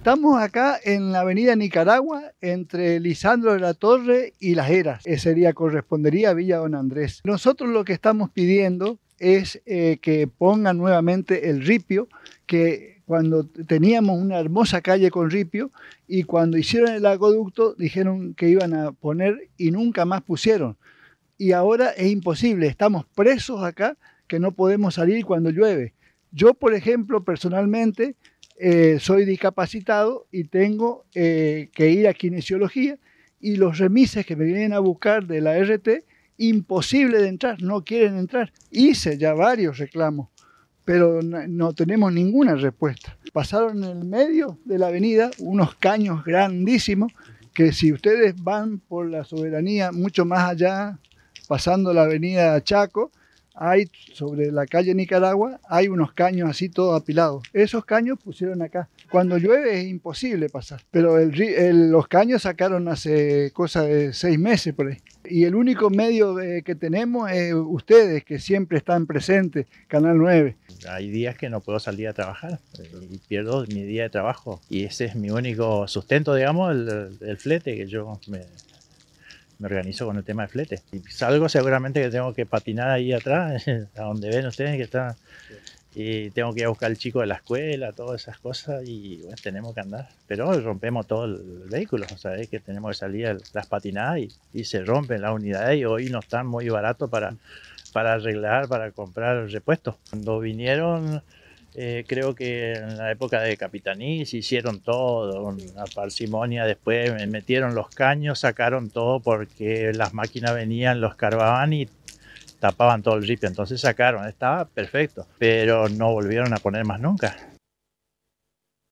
Estamos acá en la avenida Nicaragua, entre Lisandro de la Torre y Las Heras. ...ese sería, correspondería a Villa Don Andrés. Nosotros lo que estamos pidiendo es eh, que pongan nuevamente el ripio, que cuando teníamos una hermosa calle con ripio y cuando hicieron el acueducto dijeron que iban a poner y nunca más pusieron. Y ahora es imposible, estamos presos acá que no podemos salir cuando llueve. Yo, por ejemplo, personalmente, eh, soy discapacitado y tengo eh, que ir a kinesiología y los remises que me vienen a buscar de la RT, imposible de entrar, no quieren entrar. Hice ya varios reclamos, pero no, tenemos ninguna respuesta. Pasaron en el medio de la avenida unos caños grandísimos que si ustedes van por la soberanía mucho más allá, pasando la avenida Chaco, hay sobre la calle Nicaragua, hay unos caños así todos apilados. Esos caños pusieron acá. Cuando llueve es imposible pasar, pero los caños sacaron hace cosa de seis meses por ahí. Y el único medio que tenemos es ustedes, que siempre están presentes, Canal 9. Hay días que no puedo salir a trabajar eh, y pierdo mi día de trabajo. Y ese es mi único sustento, digamos, el, el flete que yo me, me organizo con el tema de flete. Y salgo seguramente que tengo que patinar ahí atrás, a donde ven ustedes que está. Y tengo que ir a buscar al chico de la escuela, todas esas cosas, y tenemos que andar. Pero rompemos todo el vehículo, o sea, es que tenemos que salir las patinadas y, se rompen las unidades y hoy no están muy baratos para, para arreglar, para comprar repuestos. Cuando vinieron eh, creo que en la época de Capitaní hicieron todo, una parsimonia, después metieron los caños, sacaron todo porque las máquinas venían, los carbaban y tapaban todo el ripio, entonces sacaron, estaba perfecto, pero no volvieron a poner más nunca.